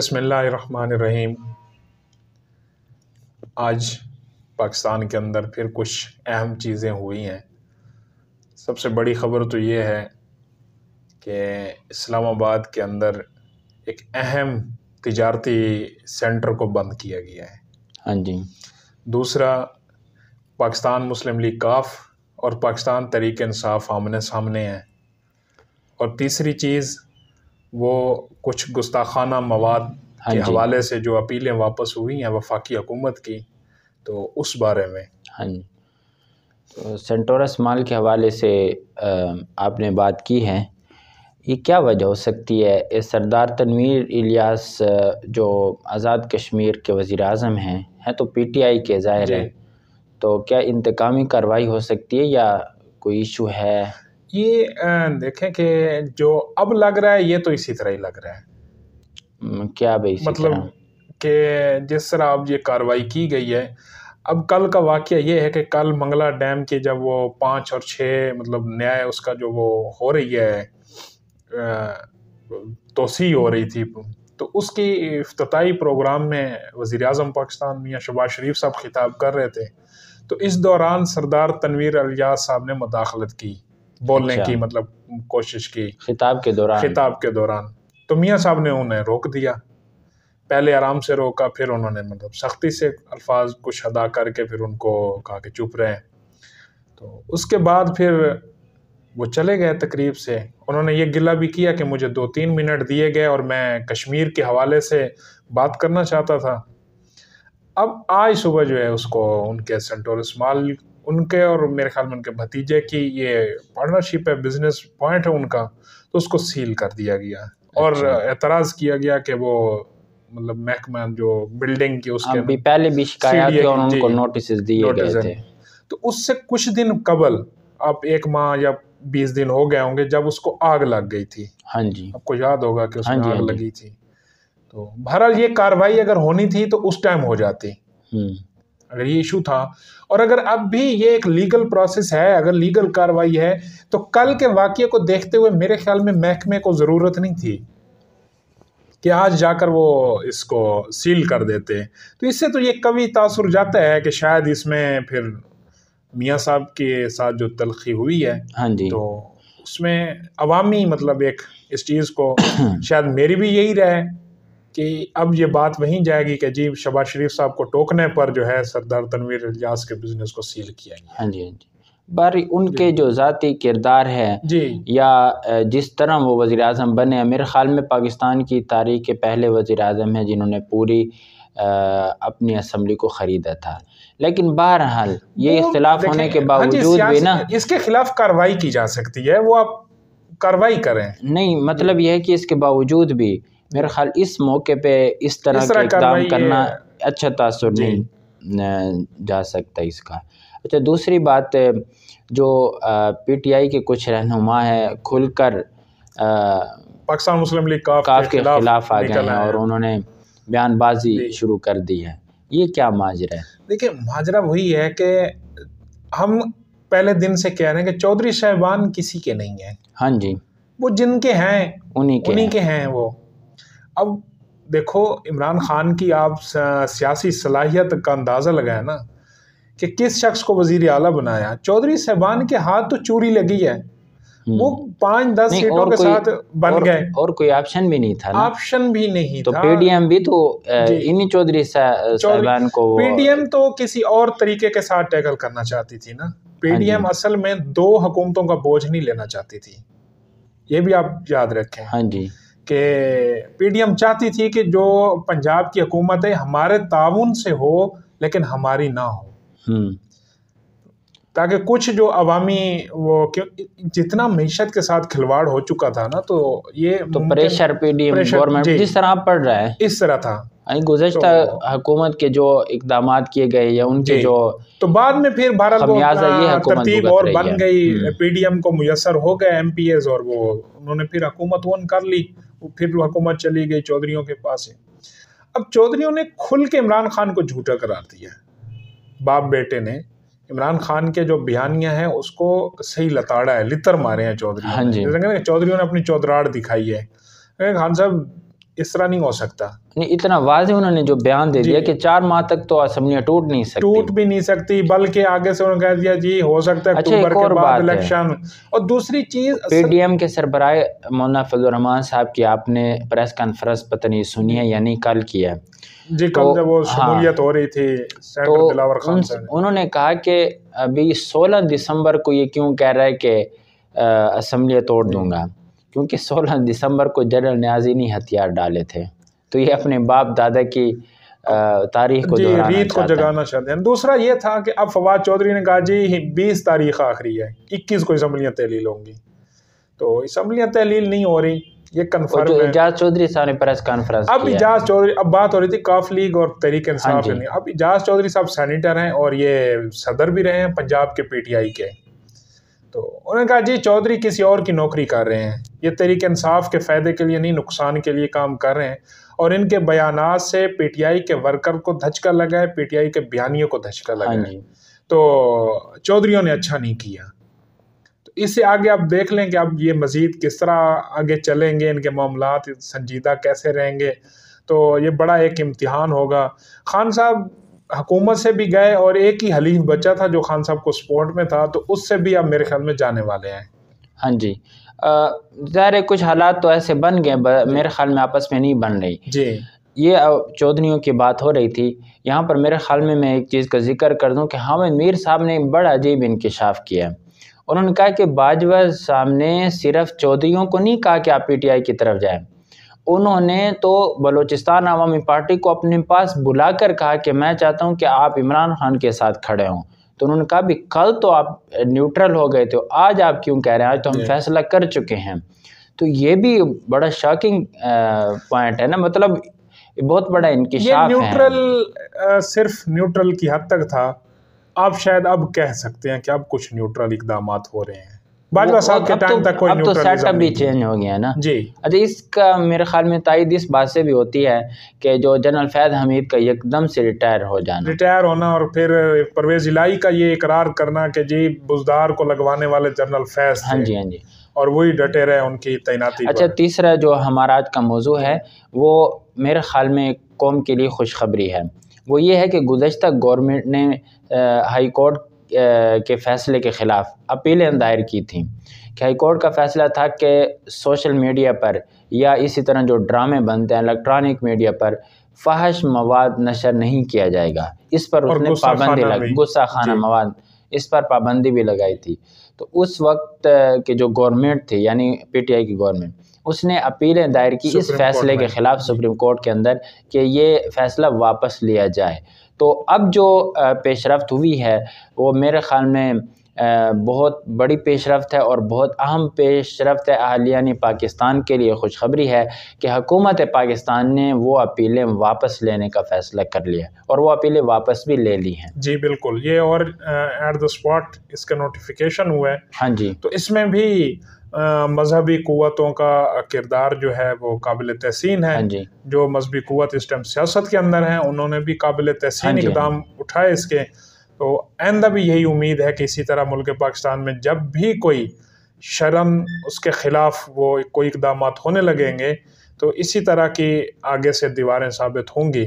बसमीम आज पाकिस्तान के अंदर फिर कुछ अहम चीज़ें हुई हैं सबसे बड़ी ख़बर तो ये है कि इस्लामाबाद के अंदर एक अहम तजारती सेंटर को बंद किया गया है हाँ जी दूसरा पाकिस्तान मुस्लिम लीग काफ और पाकिस्तान तरीक़ानसाफ़ आमने सामने हैं और तीसरी चीज़ वो कुछ गुस्ताखाना मवाद हाँ के हवाले से जो अपीलें वापस हुई हैं वफाकी हुकूमत की तो उस बारे में हाँ जी तो सेंटोरस माल के हवाले से आपने बात की है ये क्या वजह हो सकती है इस सरदार तनवीर इलियास जो आज़ाद कश्मीर के वज़ी अजम हैं हैं तो पी टी आई के ज़ाहिर है तो क्या इंतकामी कार्रवाई हो सकती है या कोई इशू है ये देखें कि जो अब लग रहा है ये तो इसी तरह ही लग रहा है क्या भाई मतलब कि जिस तरह अब ये कार्रवाई की गई है अब कल का वाक्य ये है कि कल मंगला डैम के जब वो पाँच और छः मतलब न्याय उसका जो वो हो रही है तोसी हो रही थी तो उसकी अफ्ताही प्रोग्राम में वज़ी अजम पाकिस्तान मियाँ शबाज शरीफ साहब खिताब कर रहे थे तो इस दौरान सरदार तनवीर अलिया साहब ने मुदाखलत की बोलने अच्छा। की मतलब कोशिश की खिताब के दौरान खिताब के दौरान तो मियाँ साहब ने उन्हें रोक दिया पहले आराम से रोका फिर उन्होंने मतलब सख्ती से अल्फाज कुछ अदा करके फिर उनको कहा कि चुप रहे तो उसके बाद फिर वो चले गए तकरीब से उन्होंने ये गिला भी किया कि मुझे दो तीन मिनट दिए गए और मैं कश्मीर के हवाले से बात करना चाहता था अब आज सुबह जो है उसको उनके सेंटोरस माल उनके और मेरे ख्याल में उनके भतीजे की ये पार्टनरशिप है बिजनेस पॉइंट है उनका तो उसको सील कर दिया गया और एतराज़ अच्छा। किया गया कि वो मतलब महकमा जो बिल्डिंग की उसके भी पहले भी शिकायत और उनको नोटिस दिए गए थे तो उससे कुछ दिन कबल आप एक माह या बीस दिन हो गए होंगे जब उसको आग लग गई थी हाँ जी आपको याद होगा कि उसमें हाँ आग हाँ लगी थी तो बहरहाल ये कार्रवाई अगर होनी थी तो उस टाइम हो जाती हम्म। अगर ये इशू था और अगर अब भी ये एक लीगल प्रोसेस है अगर लीगल कार्रवाई है तो कल के वाक्य को देखते हुए मेरे ख्याल में महकमे को ज़रूरत नहीं थी कि आज जाकर वो इसको सील कर देते तो इससे तो ये कवि तासुर जाता है कि शायद इसमें फिर मियाँ साहब के साथ जो तलखी हुई है हाँ जी तो उसमें अवामी मतलब एक इस चीज़ को शायद मेरी भी यही रहे कि अब ये बात वहीं जाएगी कि जी शबाज शरीफ साहब को टोकने पर जो है सरदार तनवीर एलियास के बिजनेस को सील किया गया हाँ जी हाँ जी बार उनके जो ज़ाती किरदार है या जिस तरह वो वज़ी अजम बने मेरे ख़्याल में पाकिस्तान की तारीख के पहले वज़ी अजम हैं जिन्होंने पूरी आ, अपनी असम्बली को ख़रीदा था लेकिन बहरहाल ये इख्तलाफ होने के हाँ बावजूद भी ना इसके खिलाफ कार्रवाई की जा सकती है वो आप कार्रवाई करें नहीं मतलब यह है कि इसके बावजूद भी मेरा ख्याल इस मौके पे इस तरह का काम करना अच्छा तासर नहीं जा सकता इसका अच्छा दूसरी बात जो पीटीआई के कुछ रहनुमा है खुलकर पाकिस्तान मुस्लिम लीग काफ, काफ के खिलाफ आ गए हैं और उन्होंने बयानबाजी शुरू कर दी है ये क्या माजरा है देखिए माजरा वही है कि हम पहले दिन से कह रहे हैं कि चौधरी साहबान किसी के नहीं है हाँ जी वो जिनके हैं उन्हीं के उन्हीं के हैं वो अब देखो इमरान खान की आप सियासी सलाहियत का अंदाज़ा लगाया ना कि किस शख्स को वजीर अला बनाया चौधरी साहबान के हाथ तो चूरी लगी है हम्म। वो पांच दस सीटों के साथ बन गए और कोई ऑप्शन भी नहीं था ऑप्शन भी नहीं तो पीडीएम भी तो इन्हीं चौधरी साहबान को पीडीएम तो किसी और तरीके के साथ टैकल करना चाहती थी ना पीडीएम हाँ असल में दो हुकूमतों का बोझ नहीं लेना चाहती थी ये भी आप याद रखें हाँ जी कि पीडीएम चाहती थी कि जो पंजाब की हकूमत है हमारे ताउन से हो लेकिन हमारी ना हो हम्म। ताकि कुछ जो अवामी वो जितना मीशत के साथ खिलवाड़ हो चुका था ना तो ये तो प्रेशर पीडीएम गवर्नमेंट जिस तरह पड़ रहा है इस तरह था गुजशत तो, हुकूमत के जो इकदाम किए गए या उनके जो तो बाद में फिर भारत तरतीब और बन गई हम्म। पीडीएम को मुयसर हो गए एम पी एस और वो उन्होंने फिर हुकूमत वन कर ली फिर हुकूमत चली गई चौधरीों के पास है अब चौधरीों ने खुल के इमरान खान को झूठा करार दिया बाप बेटे ने इमरान खान के जो बयानियां हैं उसको सही लताड़ा है लितर मारे हैं चौधरी हाँ चौधरी ने अपनी चौधराड़ दिखाई है खान साहब इस तरह नहीं हो सकता नहीं इतना वाजे उन्होंने जो बयान दे दिया कि चार माह तक तो असम्बलियाँ टूट नहीं सकती टूट भी नहीं सकती बल्कि आगे से उन्होंने कह दिया जी हो सकता है अच्छा, अक्टूबर अच्छा, के बाद इलेक्शन और दूसरी चीज पीडीएम के सरबरा मौलाना फजलरहमान साहब की आपने प्रेस कॉन्फ्रेंस पता नहीं सुनी है या नहीं कल किया जी कल तो जब वो हाँ। शमूलियत हो रही थी तो उन्होंने कहा कि अभी सोलह दिसंबर को ये क्यों कह रहा है कि असम्बलियाँ तोड़ दूंगा क्योंकि 16 दिसंबर को जनरल न्याजी ने हथियार डाले थे तो ये अपने बाप दादा की तारीख को रीत को जगाना चाहते हैं दूसरा ये था कि अब फवाद चौधरी ने कहा जी बीस तारीख आखिरी है इक्कीस को इसम्बलियाँ तहलील होंगी तो इसम्बलियाँ तहलील नहीं हो रही ये कंफर्म इजाज चौधरी साहब ने प्रेस कॉन्फ्रेंस अब इजाज चौधरी अब बात हो रही थी काफ लीग और तरीके हाँ इंसाफ अब इजाज चौधरी साहब सेनेटर हैं और ये सदर भी रहे हैं पंजाब के पीटीआई के तो उन्होंने कहा जी चौधरी किसी और की नौकरी कर रहे हैं ये तरीके इंसाफ के फ़ायदे के लिए नहीं नुकसान के लिए काम कर रहे हैं और इनके बयान से पीटीआई के वर्कर को धचका लगा है पीटीआई के बयानियों को धचका लगा हाँ है तो चौधरीों ने अच्छा नहीं किया तो इससे आगे आप देख लें कि अब ये मज़ीद किस तरह आगे चलेंगे इनके मामला संजीदा कैसे रहेंगे तो ये बड़ा एक इम्तिहान होगा खान साहब हकूमत से भी गए और एक ही हलीफ बचा था जो खान साहब को सपोर्ट में था तो उससे भी आप मेरे ख्याल में जाने वाले हैं हाँ जी ज़ाहिर कुछ हालात तो ऐसे बन गए मेरे ख्याल में आपस में नहीं बन रही जी ये चौधरीों की बात हो रही थी यहाँ पर मेरे ख्याल में मैं एक चीज़ का जिक्र कर दूँ कि हामिद मीर साहब ने बड़ा अजीब इंकशाफ किया है उन्होंने कहा कि बाजवा साहब ने सिर्फ चौधरीों को नहीं कहा कि आप पीटीआई की तरफ जाएं उन्होंने तो बलूचिस्तान अवामी पार्टी को अपने पास बुलाकर कहा कि मैं चाहता हूं कि आप इमरान खान के साथ खड़े हों तो उन्होंने कहा भी कल तो आप न्यूट्रल हो गए थे आज आप क्यों कह रहे हैं आज तो हम फैसला कर चुके हैं तो ये भी बड़ा शॉकिंग पॉइंट uh, है ना मतलब बहुत बड़ा ये न्यूट्रल uh, सिर्फ न्यूट्रल की हद तक था आप शायद अब कह सकते हैं कि अब कुछ न्यूट्रल इकदाम हो रहे हैं बाजवा साहब के टाइम तो- तक कोई अब तो सेटअप भी चेंज हो गया है ना जी अच्छा इसका मेरे ख्याल में तायद इस बात से भी होती है कि जो जनरल फैज हमीद का एकदम से रिटायर हो जाना रिटायर होना और फिर परवेज इलाई का ये इकरार करना कि जी बुजदार को लगवाने वाले जनरल फैज हाँ जी हाँ जी और वही डटे रहे उनकी तैनाती अच्छा तीसरा जो हमारा आज का मौजू है वो मेरे ख्याल में कौम के लिए खुशखबरी है वो ये है कि गुज्त गवर्नमेंट ने हाई कोर्ट के फ़ैसले के ख़िलाफ़ अपीलें दायर की थी कि हाई कोर्ट का फ़ैसला था कि सोशल मीडिया पर या इसी तरह जो ड्रामे बनते हैं इलेक्ट्रॉनिक मीडिया पर फहश मवाद नशर नहीं किया जाएगा इस पर उसने पाबंदी लग गुस्सा खाना मवाद इस पर पाबंदी भी लगाई थी तो उस वक्त की जो गवर्नमेंट थी यानी पीटीआई की गवर्नमेंट उसने अपीलें दायर की इस फैसले के ख़िलाफ़ सुप्रीम कोर्ट के अंदर कि ये फ़ैसला वापस लिया जाए तो अब जो पेशरफ़्त हुई है वो मेरे ख़्याल में बहुत बड़ी पेशरफ़्त है और बहुत अहम पेशरफ़्त है यानी पाकिस्तान के लिए खुशखबरी है कि हकूमत पाकिस्तान ने वो अपीलें वापस लेने का फ़ैसला कर लिया और वो अपीलें वापस भी ले ली हैं जी बिल्कुल ये और एट द स्पॉट इसका नोटिफिकेशन हुआ है हाँ जी तो इसमें भी मजहबी कुतों का किरदार जो है वो काबिल तहसीन है हाँ जो मजहबी कुत इस टाइम सियासत के अंदर हैं उन्होंने भी काबिल तहसीन हाँ हाँ इकदाम उठाए इसके तो आइंदा भी यही उम्मीद है कि इसी तरह मुल्क पाकिस्तान में जब भी कोई शर्म उसके ख़िलाफ़ वो कोई इकदाम होने लगेंगे तो इसी तरह की आगे से दीवारें साबित होंगी